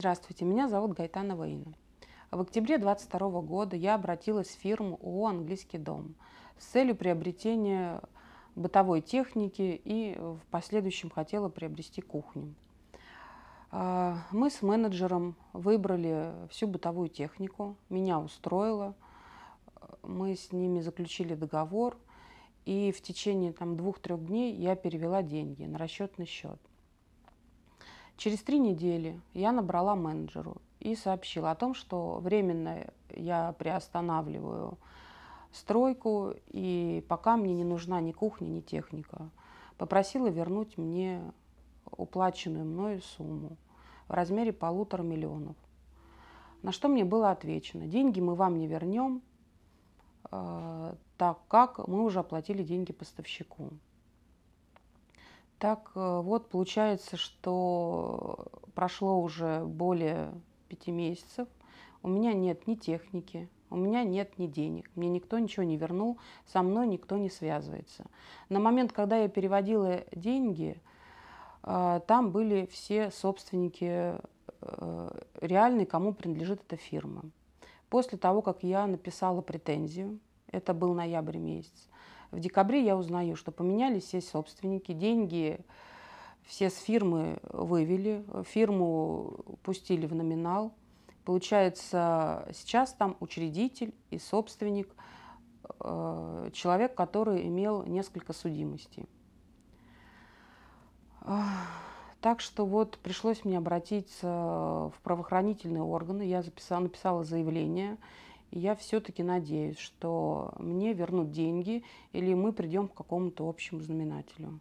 Здравствуйте, меня зовут Гайтана Инна. В октябре 2022 года я обратилась в фирму ООО «Английский дом» с целью приобретения бытовой техники и в последующем хотела приобрести кухню. А, мы с менеджером выбрали всю бытовую технику, меня устроило, мы с ними заключили договор, и в течение там, двух-трех дней я перевела деньги на расчетный счет. Через три недели я набрала менеджеру и сообщила о том, что временно я приостанавливаю стройку, и пока мне не нужна ни кухня, ни техника. Попросила вернуть мне уплаченную мною сумму в размере полутора миллионов. На что мне было отвечено, деньги мы вам не вернем, э, так как мы уже оплатили деньги поставщику. Так э, вот, получается, что прошло уже более пяти месяцев. У меня нет ни техники, у меня нет ни денег, мне никто ничего не вернул, со мной никто не связывается. На момент, когда я переводила деньги, э, там были все собственники э, реальные, кому принадлежит эта фирма. После того, как я написала претензию, это был ноябрь месяц, в декабре я узнаю, что поменялись все собственники, деньги все с фирмы вывели, фирму пустили в номинал. Получается, сейчас там учредитель и собственник э, человек, который имел несколько судимостей. Так что вот пришлось мне обратиться в правоохранительные органы. Я записала, написала заявление я все-таки надеюсь, что мне вернут деньги или мы придем к какому-то общему знаменателю.